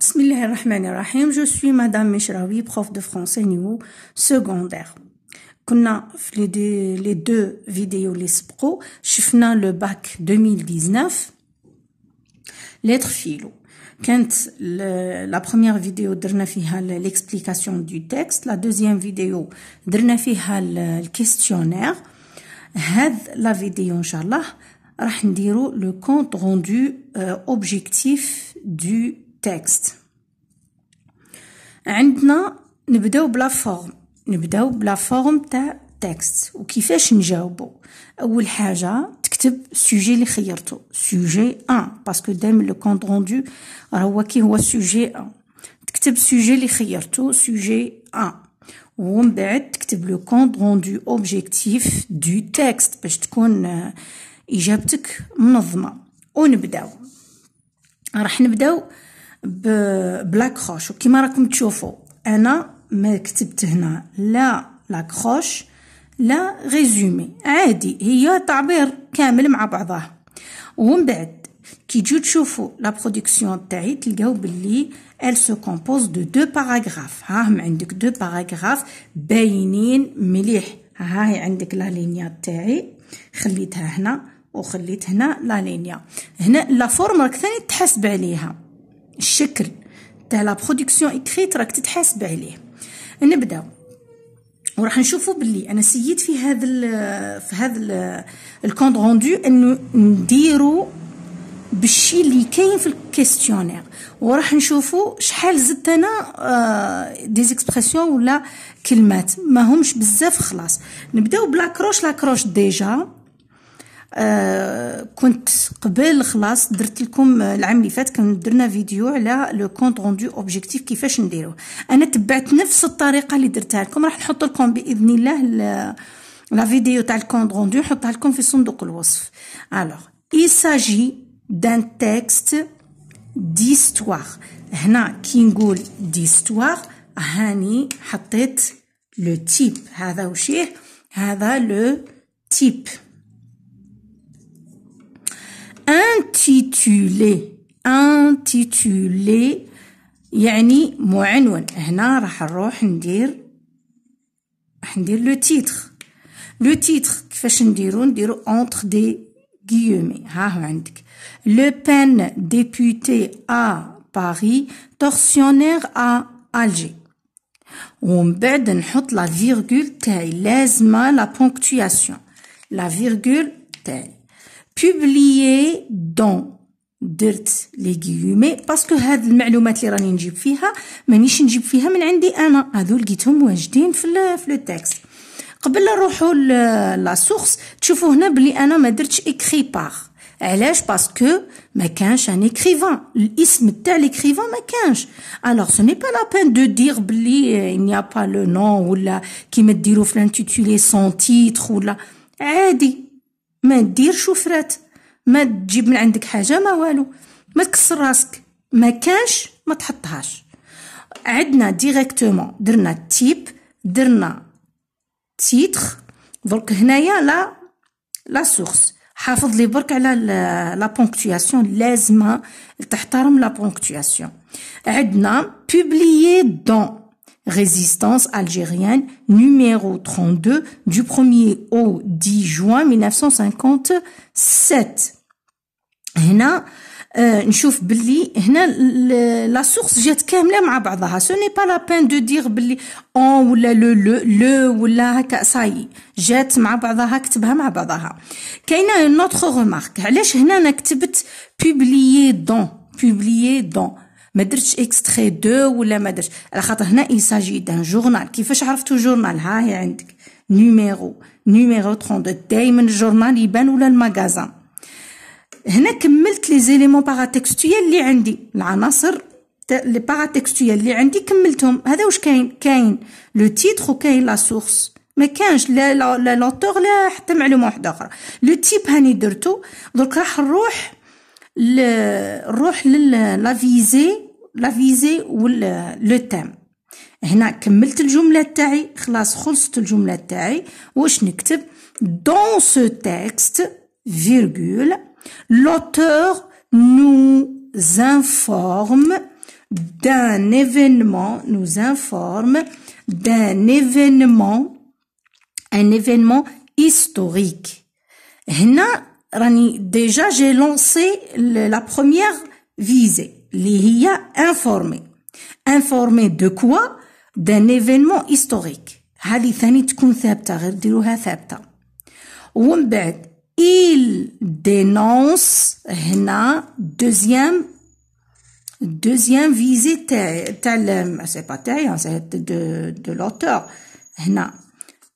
Je suis Madame Meshraoui, prof de français niveau secondaire. fait les deux vidéos les pro, chifna le bac 2019, lettre philo. Kent la première vidéo drnafihal l'explication du texte, la deuxième vidéo drnafihal le questionnaire. Had la vidéo inshallah, le compte rendu euh, objectif du تكست عندنا نبداو بلا فورم نبداو بلا فورم تاع تكست وكيفاش نجاوبو اول حاجه تكتب السوجي اللي خيرتو سوجي 1 باسكو دايما لو كونط روندو راه هو كي هو سوجي 1 تكتب السوجي اللي خيرتو سوجي 1 ومن بعد تكتب لو كونط روندو اوبجيكتيف دو تكست باش تكون آه، اجابتك منظمه ونبداو راح نبداو بلاكروش وكما راكم تشوفوا انا ما كتبت هنا لا لاكروش لا ريزومي عادي هي تعبير كامل مع بعضها ومن بعد كي تجيو تشوفوا لا برودكسيون تاعي تلقاو باللي ال سو كومبوز دو دو paragraphes هاهم عندك دو باراغراف باينين مليح هاهي عندك لا لينيا تاعي خليتها هنا وخليت هنا لا لينيا هنا لا فورم راك ثاني تحسب عليها الشكل تاع لا برودكسيون اكريت راك تتحاسب عليه نبداو وراح نشوفوا باللي انا سييت في هذا في هذا الكونت روندو انه نديرو بالشي اللي كاين في الكيستيونير وراح نشوفوا شحال زدت انا دي آه، زيكسبرسيون ولا كلمات ما همش بزاف خلاص نبداو بلاكروش لاكروش ديجا آه، كنت قبل خلاص درت لكم آه، العام اللي فات كان درنا فيديو على لو كونت روندو اوبجيكتيف كيفاش نديروه انا تبعت نفس الطريقه اللي درتها لكم راح نحط لكم باذن الله لا فيديو تاع الكونت روندو نحطها لكم في صندوق الوصف الوغ اي ساجي دان texte ديستوار هنا كي نقول ديستوار هاني حطيت لو تيب هذا وشيه هذا لو تيب intitulé intitulé, y'a ni, moyen. Eh, là, là, là, on dira le titre, le titre. Qu'est-ce qu'on entre des guillemets. Ah, ouais, le pen député à Paris, tortionnaire à Alger. On va mettre une virgule. Il laisse moi la ponctuation. La virgule. publié dans درت لي غيومي باسكو هاد المعلومات اللي راني نجيب فيها مانيش نجيب فيها من عندي انا هادو لقيتهم واجدين في في لو تيكست قبل نروحوا لا سورس تشوفوا هنا بلي انا ما درتش اكري بار علاش باسكو ما كانش ان اكريفان الاسم تاع ليكريفان ما كانش الوغ سو ني با لا بين دو دير بلي نيا با لو نون ولا كيما ديروا في لانتيتولي سون تيتر ولا عادي ما دير شفرات ما تجيب من عندك حاجه ما والو ما تكسر راسك ما كانش ما تحطهاش عندنا ديريكتومون درنا تيب درنا تيتر دونك هنايا لا لا سورس حافظ لي برك على لا بونكتياسيون لازم تحترم لا بونكتياسيون عندنا بوبليي دون Résistance algérienne numéro 32 du 1er au 10 juin 1957. Euh, la source, j'ai dit ce n'est pas la peine de dire ou le le le le ou la ça y est. جات مع بعضها كتبها مع بعضها كاينه notre علاش هنا انا كتبت dans ما درتش اكستري دو ولا ما درتش على خاطر هنا ايساجي دان جورنال كيفاش عرفتو جورنال ها هي عندك نيميرو نيميرو 32 دائما الجورنال يبان ولا المغازان هنا كملت لي زيليمون باراتكستويال اللي عندي العناصر لي باراتكستويال اللي عندي كملتهم هذا واش كاين كاين لو تيتر وكاين لا سورس ما كانش لا لا لوتور لا حتى معلومه واحده اخرى لو تيب هاني درتو درك راح نروح نروح لافيزي La visée ou لا فيزي ولا لو تام هنا كملت الجملة تاعي خلاص خلصت الجملة تاعي واش نكتب dans ce texte virgule l'auteur nous informe d'un événement nous informe d'un événement un événement historique هنا راني déjà j'ai lancé la première visée il informé. Informé de quoi? D'un événement historique. Il dénonce, il dénonce, deuxième, deuxième visite, pas hein, de l'auteur.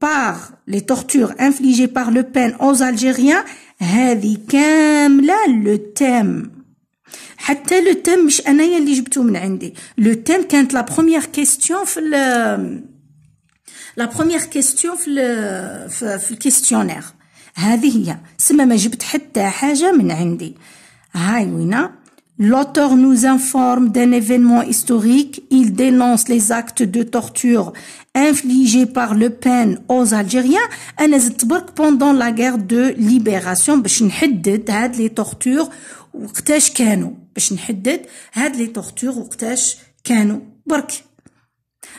par les tortures infligées par le peine aux Algériens, elle dit qu'elle aime le thème. Elle aime le thème, elle aime l'Égypte, elle aime le thème. Le thème quand la première question, la première question, le questionnaire. Elle a dit, c'est même l'Égypte, elle a dit, elle a dit, elle a dit, L'auteur nous informe d'un événement historique. Il dénonce les actes de torture infligés par Le Pen aux Algériens pendant la guerre de libération. les tortures les tortures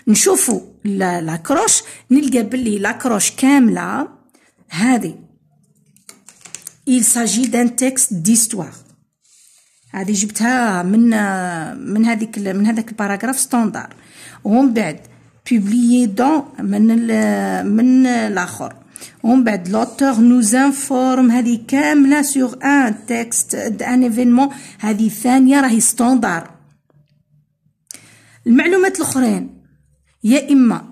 نشوفوا لاكروش نلقى باللي لاكروش كاملة هذه il s'agit d'un texte d'histoire هذه جبتها من من هذيك من هذاك الباراغراف ستوندار ومن بعد بوبليي دون من من الاخر ومن بعد لوتور نو انفورم هذه كامله سوغ ان تكست ان ايفينمون هذه الثانيه راهي ستوندار المعلومات الاخرين يا اما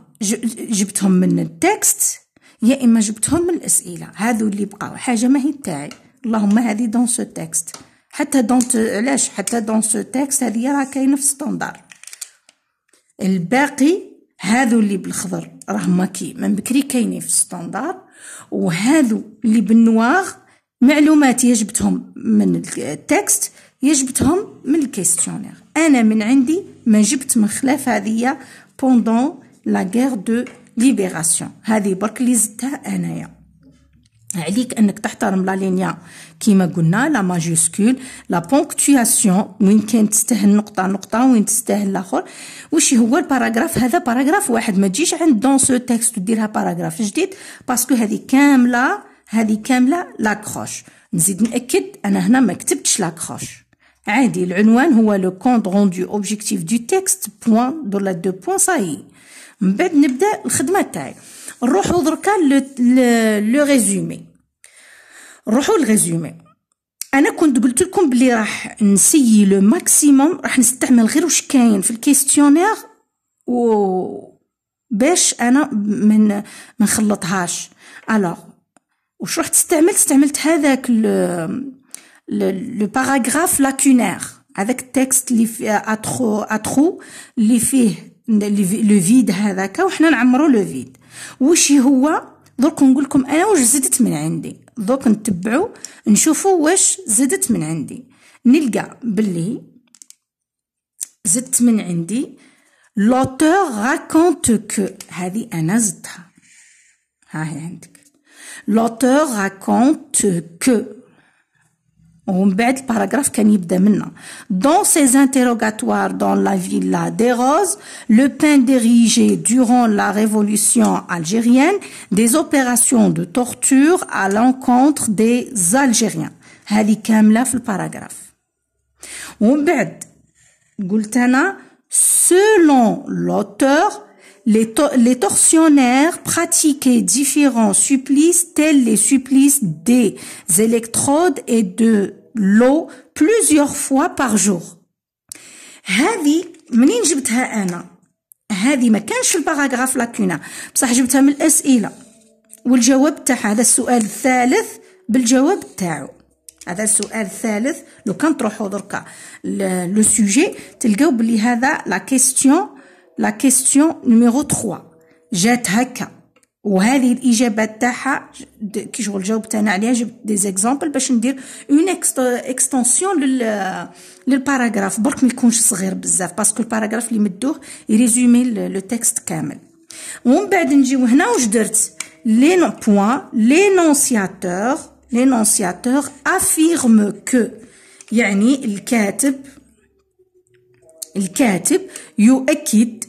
جبتهم من التكست يا اما جبتهم من الاسئله هذو اللي بقاو حاجه ما هي تاعي اللهم هذه دون سو تكست حتى دون علاش حتى دون سو تيكست هذه راه كاين في ستوندار الباقي هذو اللي بالخضر راه ماكي من بكري كاينين في ستوندار وهذو اللي بالنواغ معلومات يجبتهم من التكست يجبتهم من الكيستيونير انا من عندي ما جبت من خلاف هذه بوندون لا غير دو ليبراسيون هذه برك اللي زدتها انايا عليك انك تحترم لا لينيا كيما قلنا لا ماجيسكول لا بونكتواسيون وين كان تستاهل نقطه نقطه وين تستاهل الاخر واش هو الباراغراف هذا باراغراف واحد ما تجيش عند دون سو تيكست وديرها باراغراف جديد باسكو هذه كامله هذه كامله لاكروش نزيد ناكد انا هنا ما كتبتش لاكروش عادي العنوان هو لو كونت روندو اوبجيكتيف دو تيكست بوين لا دو بوين صاي من بعد نبدا الخدمه تاعي نروحو دركا لو ريزومي نروحو للريزومي انا كنت قلت لكم بلي راح نسيي لو ماكسيموم راح نستعمل غير واش كاين في الكيستيونير و باش انا من ما نخلطهاش الوغ واش رحت استعملت استعملت هذاك لو باراغراف لاكونير هذاك التكست اللي فيه اترو اترو اللي فيه لو فيد هذاك وحنا نعمرو لو فيد واش هو درك نقول لكم انا واش زدت من عندي درك نتبعو نشوفو واش زدت من عندي نلقى باللي زدت من عندي لوتور راكونت كو هذه انا زدتها ها هي عندك لوتور راكونت كو ومن paragraphe interrogatoires dans يبدا منا dans la villa des Roses, villa des roses durant la révolution algérienne des opérations de torture à l'encontre des algériens Halikamlaf, paragraphe. paragraphe. الباراغراف selon l'auteur les, les, tortionnaires pratiquaient différents supplices tels les supplices des électrodes et de l'eau plusieurs fois par jour هذه منين جبتها انا هذه ما كانش في الباراغراف لاكونا بصح جبتها من الاسئله والجواب تاعها هذا السؤال الثالث بالجواب تاعو هذا السؤال الثالث لو كان تروحوا دركا لو سوجي تلقاو بلي هذا لا كيستيون لا كيستيون نيميرو 3 جات هكا وهذه الاجابات تاعها كي شغل جاوبت انا عليها جبت دي زيكزامبل باش ندير اون اكستنسيون لل للباراغراف برك ما يكونش صغير بزاف باسكو الباراغراف اللي مدوه يريزومي لو تكست كامل ومن بعد نجيو هنا واش درت لي نو بوين لي نونسياتور افيرم كو يعني الكاتب الكاتب يؤكد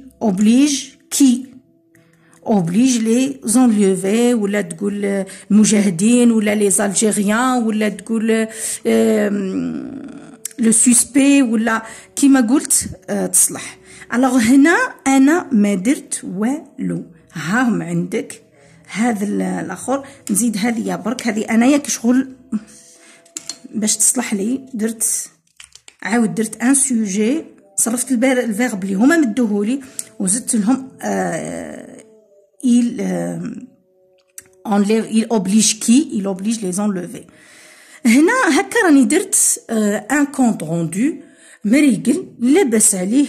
اوبليج كي اوبليج لي زونليوفي ولا تقول المجاهدين ولا لي زالجيريان ولا تقول لو سوسبي ولا كيما قلت تصلح الوغ هنا انا ما درت والو هاهم عندك هذا الاخر نزيد هذه برك هذه انايا كشغل باش تصلح لي درت عاود درت ان سوجي صرفت الفيرب اللي هما مدوهولي وزدت لهم آه، ايل اون آه، euh, enlève اوبليج كي qui اوبليج لي les هنا هكا راني درت ان كونت روندو مريقل لاباس عليه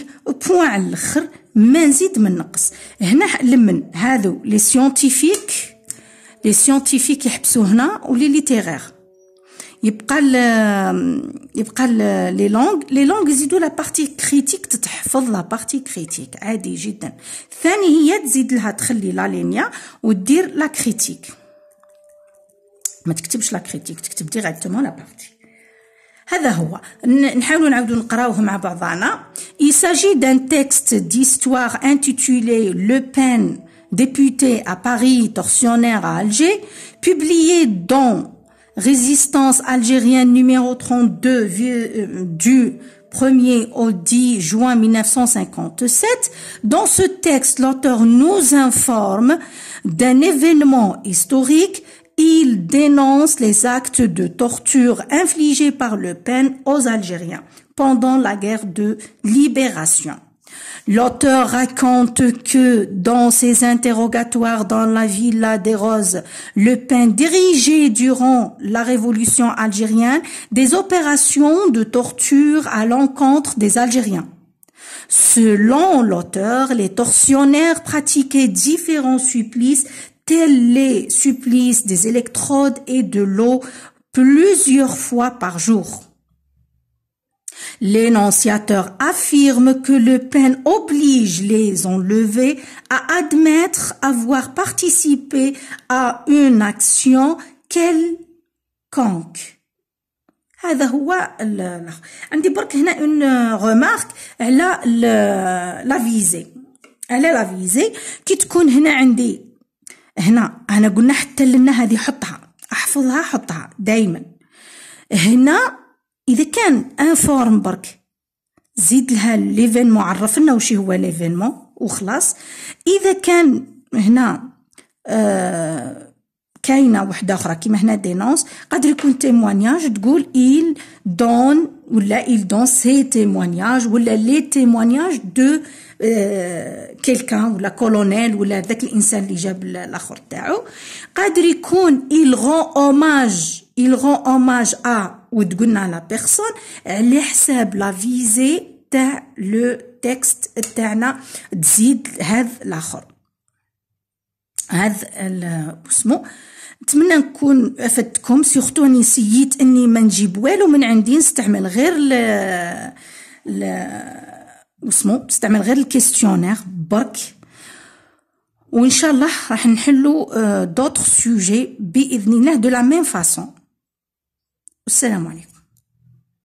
بوان على الاخر ما نزيد من نقص هنا لمن هادو لي سيونتيفيك لي سيونتيفيك يحبسوا هنا ولي ليتيغير يبقى ال يبقى لي لونغ لي لونغ يزيدوا لا بارتي كريتيك تتحفظ لا بارتي كريتيك عادي جدا ثاني هي تزيد لها تخلي لا لينيا ودير لا كريتيك ما تكتبش لا كريتيك تكتب ديريكتومون لا بارتي هذا هو نحاولوا نعاودوا نقراوه مع بعضنا il s'agit d'un texte d'histoire intitulé Le Pen député à Paris tortionnaire à Alger publié dans Résistance algérienne numéro 32 euh, du 1er au 10 juin 1957. Dans ce texte, l'auteur nous informe d'un événement historique. Il dénonce les actes de torture infligés par Le Pen aux Algériens pendant la guerre de libération. L'auteur raconte que dans ses interrogatoires dans la Villa des Roses, Le Pen dirigeait durant la révolution algérienne des opérations de torture à l'encontre des Algériens. Selon l'auteur, les tortionnaires pratiquaient différents supplices tels les supplices des électrodes et de l'eau plusieurs fois par jour. L'énonciateur affirme que le peine oblige les enlevés à admettre avoir participé à une action quelconque. هذا هو عندي برك هنا اون ريمارك على لا فيزي على لا فيزي كي تكون هنا عندي هنا انا قلنا حتى لنا هذه حطها احفظها حطها دائما هنا اذا كان ان فورم برك زيد لها ليفينمون عرفنا واش هو ليفينمون وخلاص اذا كان هنا آه كاينه وحده اخرى كيما هنا دينونس قادر يكون تيموانياج تقول ايل دون ولا ايل دون سي تيموانياج ولا لي تيموانياج دو آه كيلكان ولا كولونيل ولا ذاك الانسان اللي جاب الاخر تاعو قادر يكون ايل rend hommage ايل rend hommage à وتقولنا لا بيرسون على حساب لا فيزي تاع لو تكست تاعنا تزيد هذا الاخر هذا اسمه نتمنى نكون افدتكم سورتو اني سييت اني ما نجيب والو من عندي نستعمل غير ل ل اسمو نستعمل غير الكيستيونير برك وان شاء الله راح نحلو دوطخ آه، سوجي باذن الله دو لا ميم فاصون والسلام عليكم